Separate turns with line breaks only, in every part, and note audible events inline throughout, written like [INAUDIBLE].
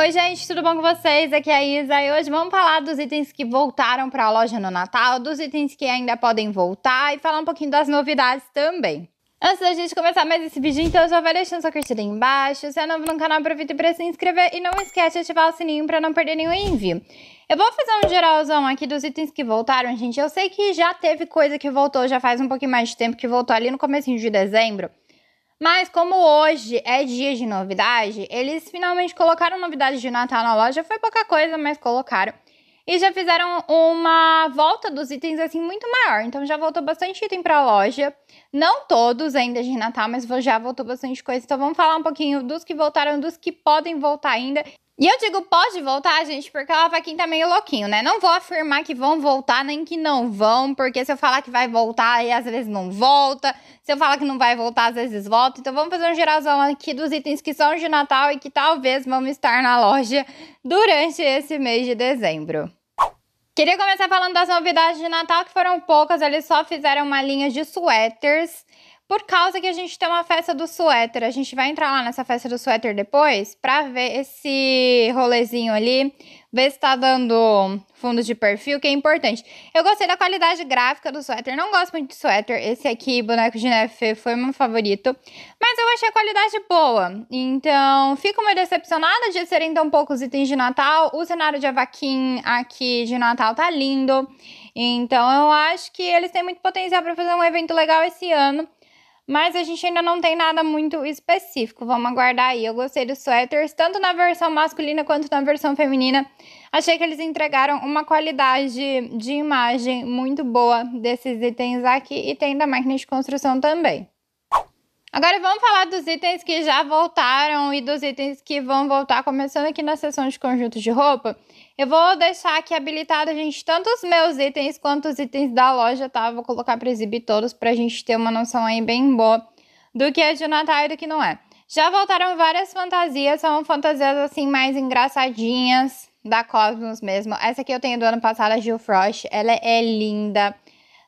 Oi, gente, tudo bom com vocês? Aqui é a Isa e hoje vamos falar dos itens que voltaram para a loja no Natal, dos itens que ainda podem voltar e falar um pouquinho das novidades também. Antes da gente começar mais esse vídeo, então já vai deixando sua curtida aí embaixo. Se é novo no canal, aproveita para se inscrever e não esquece de ativar o sininho para não perder nenhum envio. Eu vou fazer um geralzão aqui dos itens que voltaram, gente. Eu sei que já teve coisa que voltou já faz um pouquinho mais de tempo, que voltou ali no comecinho de dezembro. Mas como hoje é dia de novidade, eles finalmente colocaram novidades de Natal na loja. Foi pouca coisa, mas colocaram. E já fizeram uma volta dos itens assim muito maior. Então já voltou bastante item para a loja. Não todos ainda de Natal, mas já voltou bastante coisa. Então vamos falar um pouquinho dos que voltaram, dos que podem voltar ainda e eu digo pode voltar, gente, porque o Vaquinha tá meio louquinho, né? Não vou afirmar que vão voltar nem que não vão, porque se eu falar que vai voltar, aí às vezes não volta. Se eu falar que não vai voltar, às vezes volta. Então vamos fazer um geralzão aqui dos itens que são de Natal e que talvez vão estar na loja durante esse mês de dezembro. Queria começar falando das novidades de Natal, que foram poucas, eles só fizeram uma linha de suéteres por causa que a gente tem uma festa do suéter. A gente vai entrar lá nessa festa do suéter depois para ver esse rolezinho ali, ver se tá dando fundo de perfil, que é importante. Eu gostei da qualidade gráfica do suéter, não gosto muito de suéter. Esse aqui, boneco de neve, foi meu favorito, mas eu achei a qualidade boa. Então, fico meio decepcionada de serem tão poucos itens de Natal. O cenário de avaquim aqui de Natal tá lindo. Então, eu acho que eles têm muito potencial para fazer um evento legal esse ano mas a gente ainda não tem nada muito específico. Vamos aguardar aí. Eu gostei dos sweaters, tanto na versão masculina quanto na versão feminina. Achei que eles entregaram uma qualidade de imagem muito boa desses itens aqui e tem da máquina de construção também. Agora vamos falar dos itens que já voltaram e dos itens que vão voltar, começando aqui na seção de conjuntos de roupa. Eu vou deixar aqui habilitado, gente, tanto os meus itens quanto os itens da loja, tá? Vou colocar para exibir todos para a gente ter uma noção aí bem boa do que é de Natal e do que não é. Já voltaram várias fantasias, são fantasias assim mais engraçadinhas da Cosmos mesmo. Essa aqui eu tenho do ano passado, a Gil Frost, ela é linda.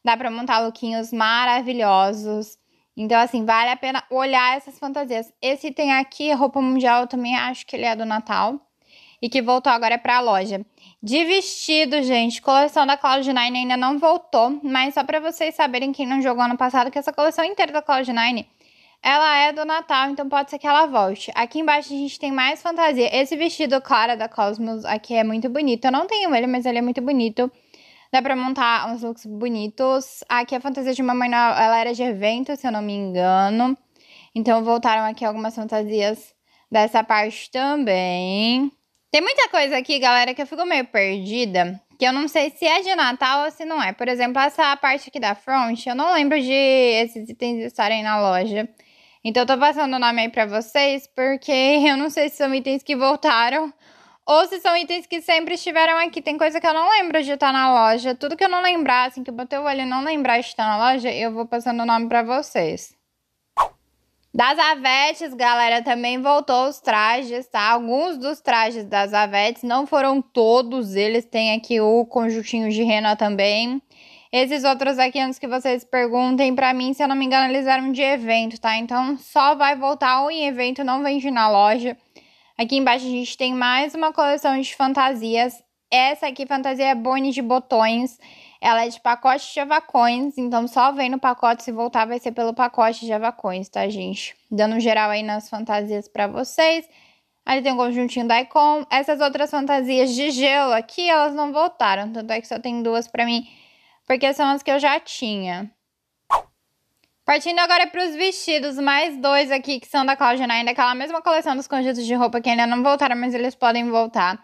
Dá para montar lookinhos maravilhosos. Então, assim, vale a pena olhar essas fantasias. Esse tem aqui, roupa mundial, eu também acho que ele é do Natal. E que voltou agora para a loja. De vestido, gente, coleção da Cloud9 ainda não voltou. Mas só para vocês saberem, quem não jogou ano passado, que essa coleção inteira da Cloud9 ela é do Natal, então pode ser que ela volte. Aqui embaixo a gente tem mais fantasia. Esse vestido Clara da Cosmos aqui é muito bonito. Eu não tenho ele, mas ele é muito bonito. Dá pra montar uns looks bonitos. Aqui é a fantasia de mamãe, ela era de evento, se eu não me engano. Então voltaram aqui algumas fantasias dessa parte também. Tem muita coisa aqui, galera, que eu fico meio perdida. Que eu não sei se é de Natal ou se não é. Por exemplo, essa parte aqui da front, eu não lembro de esses itens estarem na loja. Então eu tô passando o nome aí pra vocês, porque [LAUGHS] eu não sei se são itens que voltaram ou se são itens que sempre estiveram aqui. Tem coisa que eu não lembro de estar na loja. Tudo que eu não lembrar, assim, que eu botei o olho e não lembrar de estar na loja, eu vou passando o nome para vocês. Das Avetes, galera, também voltou os trajes, tá? Alguns dos trajes das Avetes, não foram todos eles. Tem aqui o conjuntinho de rena também. Esses outros aqui, antes que vocês perguntem, para mim, se eu não me engano, eles eram de evento, tá? Então, só vai voltar um em evento, não vende na loja. Aqui embaixo a gente tem mais uma coleção de fantasias. Essa aqui, fantasia é Bonnie de botões. Ela é de pacote de avacões, então só vem no pacote, se voltar vai ser pelo pacote de avacões, tá, gente? Dando um geral aí nas fantasias para vocês. Ali tem um conjuntinho da Icon. Essas outras fantasias de gelo aqui, elas não voltaram, tanto é que só tem duas para mim, porque são as que eu já tinha. Partindo agora para os vestidos, mais dois aqui que são da Cláudia Nain, daquela mesma coleção dos conjuntos de roupa que ainda não voltaram, mas eles podem voltar.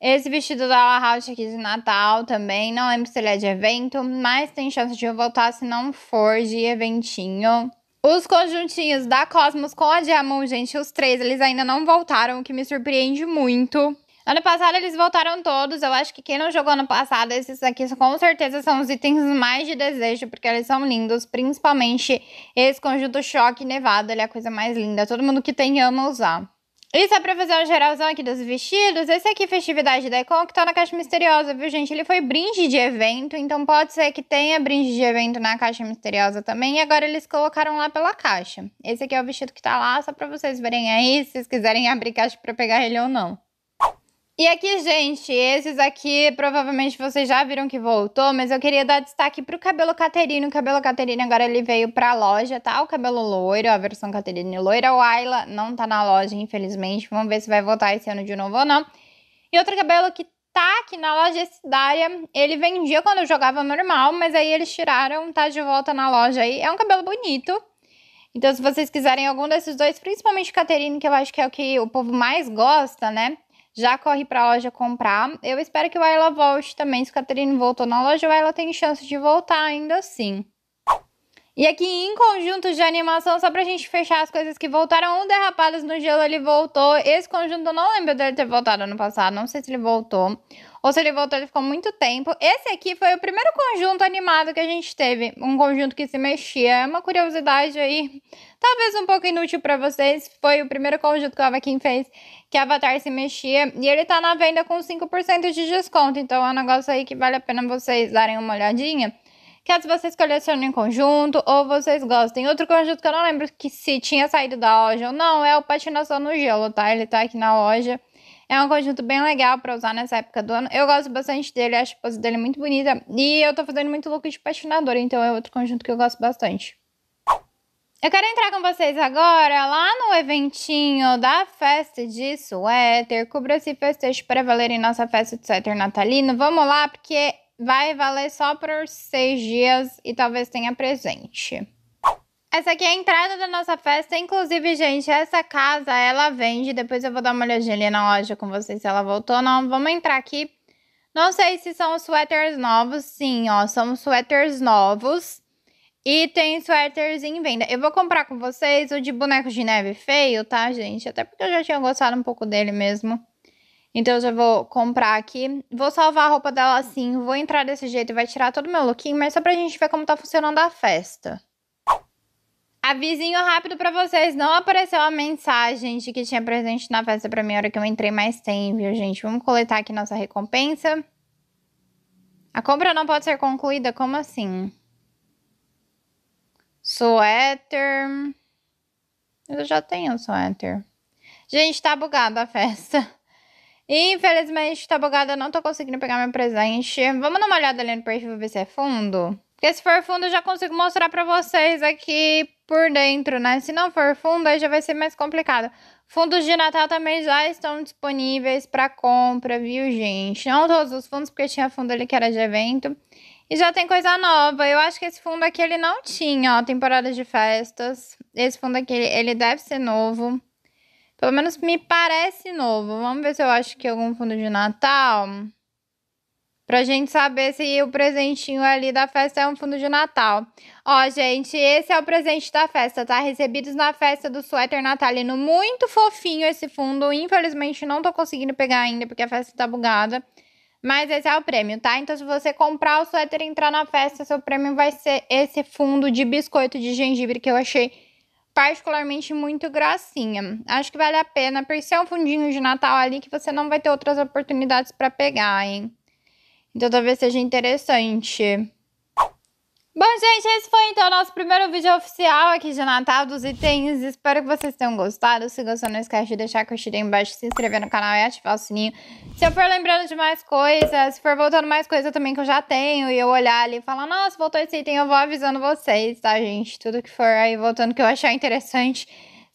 Esse vestido da La House aqui de Natal também, não lembro se ele é de evento, mas tem chance de voltar se não for de eventinho. Os conjuntinhos da Cosmos com a Diamond, gente, os três, eles ainda não voltaram, o que me surpreende muito. Ano passado eles voltaram todos. Eu acho que quem não jogou ano passado, esses aqui com certeza são os itens mais de desejo, porque eles são lindos. Principalmente esse conjunto choque nevado, ele é a coisa mais linda. Todo mundo que tem ama usar. Isso é pra fazer um geralzão aqui dos vestidos. Esse aqui, Festividade da Econ, que tá na caixa misteriosa, viu, gente? Ele foi brinde de evento, então pode ser que tenha brinde de evento na caixa misteriosa também. E agora eles colocaram lá pela caixa. Esse aqui é o vestido que tá lá, só pra vocês verem aí, se vocês quiserem abrir caixa pra pegar ele ou não. E aqui, gente, esses aqui provavelmente vocês já viram que voltou, mas eu queria dar destaque pro cabelo Caterine. O cabelo Caterine agora ele veio pra loja, tá? O cabelo loiro, a versão Caterine loira. O Ayla não tá na loja, infelizmente. Vamos ver se vai voltar esse ano de novo ou não. E outro cabelo que tá aqui na loja Cidária, ele vendia quando eu jogava normal, mas aí eles tiraram, tá de volta na loja aí. É um cabelo bonito, então, se vocês quiserem algum desses dois, principalmente Caterine, que eu acho que é o que o povo mais gosta, né? já corre para a loja comprar. Eu espero que o Ayla volte também. Se o Caterine voltou na loja, o Ayla tem chance de voltar ainda assim. E aqui em conjuntos de animação, só pra gente fechar as coisas que voltaram, o Derrapadas no Gelo ele voltou. Esse conjunto eu não lembro dele ter voltado ano passado, não sei se ele voltou. Ou se ele voltou, ele ficou muito tempo. Esse aqui foi o primeiro conjunto animado que a gente teve. Um conjunto que se mexia. É uma curiosidade aí, talvez um pouco inútil para vocês. Foi o primeiro conjunto que o Avaquim fez que Avatar se mexia. E ele tá na venda com 5% de desconto. Então é um negócio aí que vale a pena vocês darem uma olhadinha. Caso vocês colecionem em conjunto ou vocês gostem. Outro conjunto que eu não lembro que se tinha saído da loja ou não é o Patinação no Gelo, tá? Ele tá aqui na loja. É um conjunto bem legal para usar nessa época do ano. Eu gosto bastante dele, acho a pose dele muito bonita. E eu tô fazendo muito look de patinador, então é outro conjunto que eu gosto bastante. Eu quero entrar com vocês agora lá no eventinho da festa de suéter. Cubra-se festejo para valer em nossa festa de suéter natalino. Vamos lá, porque vai valer só por seis dias e talvez tenha presente. Essa aqui é a entrada da nossa festa. Inclusive, gente, essa casa, ela vende. Depois eu vou dar uma olhadinha ali na loja com vocês se ela voltou ou não. Vamos entrar aqui. Não sei se são suéteres novos. Sim, ó, são suéteres novos. E tem suéteres em venda. Eu vou comprar com vocês o de boneco de neve feio, tá, gente? Até porque eu já tinha gostado um pouco dele mesmo. Então eu já vou comprar aqui. Vou salvar a roupa dela assim. Vou entrar desse jeito e vai tirar todo o meu lookinho. Mas só pra gente ver como tá funcionando a festa. Avisinho rápido para vocês, não apareceu a mensagem de que tinha presente na festa para mim, a hora que eu entrei mais tem, viu, gente? Vamos coletar aqui nossa recompensa. A compra não pode ser concluída, como assim? Suéter. Eu já tenho suéter. Gente, tá bugada a festa. Infelizmente, tá bugada, não tô conseguindo pegar meu presente. Vamos dar uma olhada ali no perfil, ver se é fundo? Porque se for fundo, eu já consigo mostrar pra vocês aqui por dentro, né? Se não for fundo, aí já vai ser mais complicado. Fundos de Natal também já estão disponíveis para compra, viu, gente? Não todos os fundos, porque tinha fundo ali que era de evento. E já tem coisa nova. Eu acho que esse fundo aqui ele não tinha, ó, temporada de festas. Esse fundo aqui ele deve ser novo. Pelo menos me parece novo. Vamos ver se eu acho que algum fundo de Natal pra gente saber se o presentinho ali da festa é um fundo de Natal. Ó, gente, esse é o presente da festa, tá? Recebidos na festa do suéter natalino. Muito fofinho esse fundo. Infelizmente, não tô conseguindo pegar ainda, porque a festa tá bugada. Mas esse é o prêmio, tá? Então, se você comprar o suéter e entrar na festa, seu prêmio vai ser esse fundo de biscoito de gengibre que eu achei particularmente muito gracinha. Acho que vale a pena, porque é um fundinho de Natal ali que você não vai ter outras oportunidades para pegar, hein? Então talvez seja interessante. Bom, gente, esse foi então o nosso primeiro vídeo oficial aqui de Natal dos itens. Espero que vocês tenham gostado. Se gostou, não esquece de deixar a curtida aí embaixo, se inscrever no canal e ativar o sininho. Se eu for lembrando de mais coisas, se for voltando mais coisa também que eu já tenho, e eu olhar ali e falar, nossa, voltou esse item, eu vou avisando vocês, tá, gente? Tudo que for aí voltando que eu achar interessante.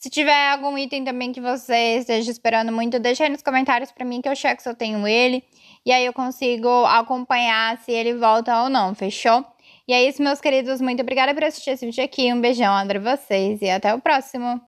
Se tiver algum item também que você esteja esperando muito, deixa aí nos comentários para mim que eu checo se eu tenho ele. E aí eu consigo acompanhar se ele volta ou não, fechou? E é isso, meus queridos. Muito obrigada por assistir esse vídeo aqui. Um beijão, adoro vocês e até o próximo.